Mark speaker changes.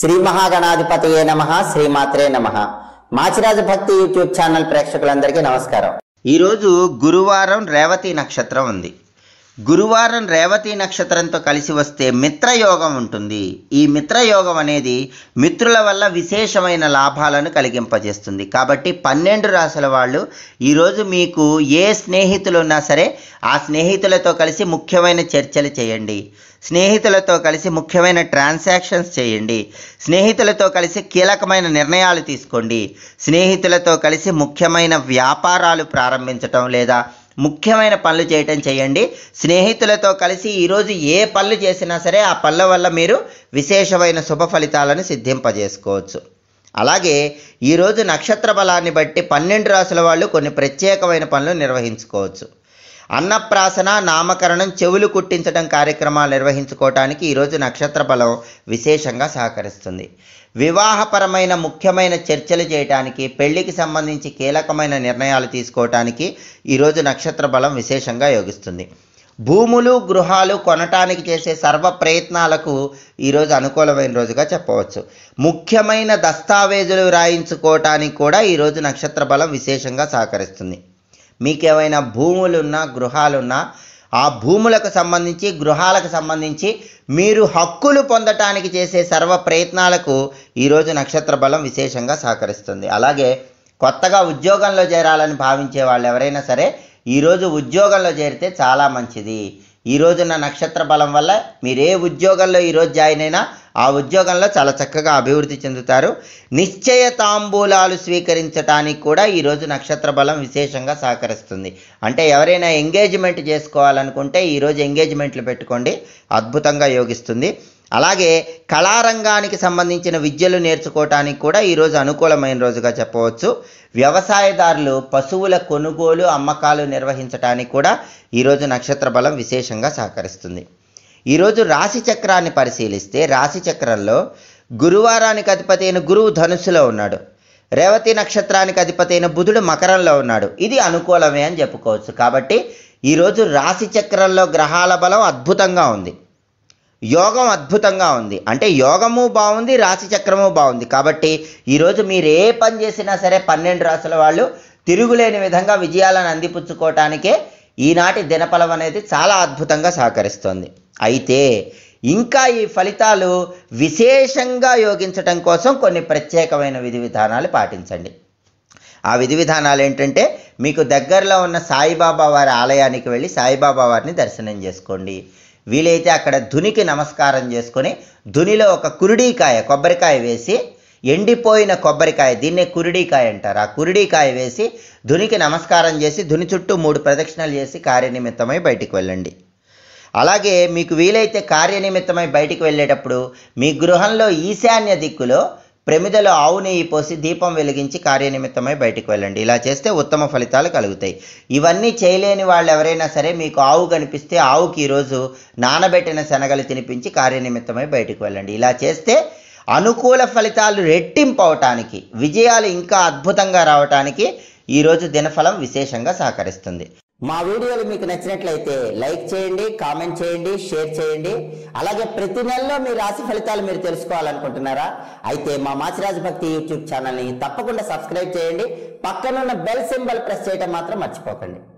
Speaker 1: శ్రీ ఏ నమ శ్రీమాత్రే నమ మాచిరాజు భక్తి యూట్యూబ్ ఛానల్ ప్రేక్షకులందరికీ నమస్కారం ఈరోజు గురువారం రేవతి నక్షత్రం ఉంది గురువారం రేవతి నక్షత్రంతో కలిసి వస్తే మిత్రయోగం ఉంటుంది ఈ మిత్రయోగం అనేది మిత్రుల వల్ల విశేషమైన లాభాలను కలిగింపజేస్తుంది కాబట్టి పన్నెండు రాసుల వాళ్ళు ఈరోజు మీకు ఏ స్నేహితులు ఉన్నా సరే ఆ స్నేహితులతో కలిసి ముఖ్యమైన చర్చలు చేయండి స్నేహితులతో కలిసి ముఖ్యమైన ట్రాన్సాక్షన్స్ చేయండి స్నేహితులతో కలిసి కీలకమైన నిర్ణయాలు తీసుకోండి స్నేహితులతో కలిసి ముఖ్యమైన వ్యాపారాలు ప్రారంభించటం లేదా ముఖ్యమైన పనులు చేయటం చేయండి స్నేహితులతో కలిసి ఈరోజు ఏ పనులు చేసినా సరే ఆ పనుల వల్ల మీరు విశేషమైన శుభ ఫలితాలను సిద్ధింపజేసుకోవచ్చు అలాగే ఈరోజు నక్షత్ర బలాన్ని బట్టి పన్నెండు రాసుల వాళ్ళు కొన్ని ప్రత్యేకమైన పనులు నిర్వహించుకోవచ్చు అన్నప్రాసన నామకరణం చెవులు కుట్టించడం కార్యక్రమాలు నిర్వహించుకోవటానికి ఈరోజు నక్షత్ర బలం విశేషంగా సహకరిస్తుంది వివాహపరమైన ముఖ్యమైన చర్చలు చేయటానికి పెళ్లికి సంబంధించి కీలకమైన నిర్ణయాలు తీసుకోవటానికి ఈరోజు నక్షత్ర బలం విశేషంగా యోగిస్తుంది భూములు గృహాలు కొనటానికి చేసే సర్వ ప్రయత్నాలకు ఈరోజు అనుకూలమైన రోజుగా చెప్పవచ్చు ముఖ్యమైన దస్తావేజులు రాయించుకోవటానికి కూడా ఈరోజు నక్షత్ర బలం విశేషంగా సహకరిస్తుంది మీకేమైనా భూములున్నా గృహాలున్నా ఆ భూములకు సంబంధించి గృహాలకు సంబంధించి మీరు హక్కులు పొందటానికి చేసే సర్వ ప్రయత్నాలకు ఈరోజు నక్షత్ర బలం విశేషంగా సహకరిస్తుంది అలాగే కొత్తగా ఉద్యోగంలో చేరాలని భావించే వాళ్ళు ఎవరైనా సరే ఈరోజు ఉద్యోగంలో చేరితే చాలా మంచిది ఈరోజున్న నక్షత్ర బలం వల్ల మీరు ఏ ఉద్యోగంలో ఈరోజు జాయిన్ అయినా ఆ ఉద్యోగంలో చాలా చక్కగా అభివృద్ధి చెందుతారు నిశ్చయ తాంబూలాలు స్వీకరించడానికి కూడా ఈరోజు నక్షత్ర బలం విశేషంగా సహకరిస్తుంది అంటే ఎవరైనా ఎంగేజ్మెంట్ చేసుకోవాలనుకుంటే ఈరోజు ఎంగేజ్మెంట్లు పెట్టుకోండి అద్భుతంగా యోగిస్తుంది అలాగే కళారంగానికి సంబంధించిన విద్యలు నేర్చుకోవటానికి కూడా ఈరోజు అనుకూలమైన రోజుగా చెప్పవచ్చు వ్యవసాయదారులు పశువుల కొనుగోలు అమ్మకాలు నిర్వహించటానికి కూడా ఈరోజు నక్షత్ర బలం విశేషంగా సహకరిస్తుంది ఈరోజు రాశి చక్రాన్ని పరిశీలిస్తే రాశి చక్రంలో గురువారానికి అధిపతి అయిన గురువు ధనుసులో ఉన్నాడు రేవతి నక్షత్రానికి అధిపతి అయిన బుధుడు మకరంలో ఉన్నాడు ఇది అనుకూలమే అని చెప్పుకోవచ్చు కాబట్టి ఈరోజు రాశి చక్రంలో గ్రహాల బలం అద్భుతంగా ఉంది యోగం అద్భుతంగా ఉంది అంటే యోగము బాగుంది రాశి చక్రము బాగుంది కాబట్టి ఈరోజు మీరు ఏ పని చేసినా సరే పన్నెండు రాసుల వాళ్ళు తిరుగులేని విధంగా విజయాలను అందిపుచ్చుకోవటానికే ఈనాటి దినఫలం అనేది చాలా అద్భుతంగా సహకరిస్తుంది అయితే ఇంకా ఈ ఫలితాలు విశేషంగా యోగించటం కోసం కొన్ని ప్రత్యేకమైన విధి విధానాలు పాటించండి ఆ విధి విధానాలు ఏంటంటే మీకు దగ్గరలో ఉన్న సాయిబాబా వారి ఆలయానికి వెళ్ళి సాయిబాబా వారిని దర్శనం చేసుకోండి వీలైతే అక్కడ ధునికి నమస్కారం చేసుకొని ధునిలో ఒక కురుడీకాయ కొబ్బరికాయ వేసి ఎండిపోయిన కొబ్బరికాయ దీన్నే కురిడీకాయ అంటారు ఆ కురిడీకాయ వేసి ధునికి నమస్కారం చేసి ధుని చుట్టూ మూడు ప్రదక్షిణలు చేసి కార్యనిమిత్తమై బయటికి వెళ్ళండి అలాగే మీకు వీలైతే కార్యనిమిత్తమై బయటికి వెళ్ళేటప్పుడు మీ గృహంలో ఈశాన్య దిక్కులో ప్రమిదలో ఆవు నెయ్యి పోసి దీపం వెలిగించి కార్యనిమిత్తమై బయటికి వెళ్ళండి ఇలా చేస్తే ఉత్తమ ఫలితాలు కలుగుతాయి ఇవన్నీ చేయలేని వాళ్ళు ఎవరైనా సరే మీకు ఆవు కనిపిస్తే ఆవుకి ఈరోజు నానబెట్టిన శనగలు తినిపించి కార్యనిమిత్తమై బయటకు వెళ్ళండి ఇలా చేస్తే అనుకూల ఫలితాలు రెట్టింపు అవటానికి విజయాలు ఇంకా అద్భుతంగా రావటానికి ఈరోజు దినఫలం విశేషంగా సహకరిస్తుంది మా వీడియోలు మీకు నచ్చినట్లయితే లైక్ చేయండి కామెంట్ చేయండి షేర్ చేయండి అలాగే ప్రతి నెలలో మీ రాశి ఫలితాలు మీరు తెలుసుకోవాలనుకుంటున్నారా అయితే మా మాచిరాజు భక్తి యూట్యూబ్ ఛానల్ని తప్పకుండా సబ్స్క్రైబ్ చేయండి పక్కనున్న బెల్ సింబల్ ప్రెస్ చేయడం మాత్రం మర్చిపోకండి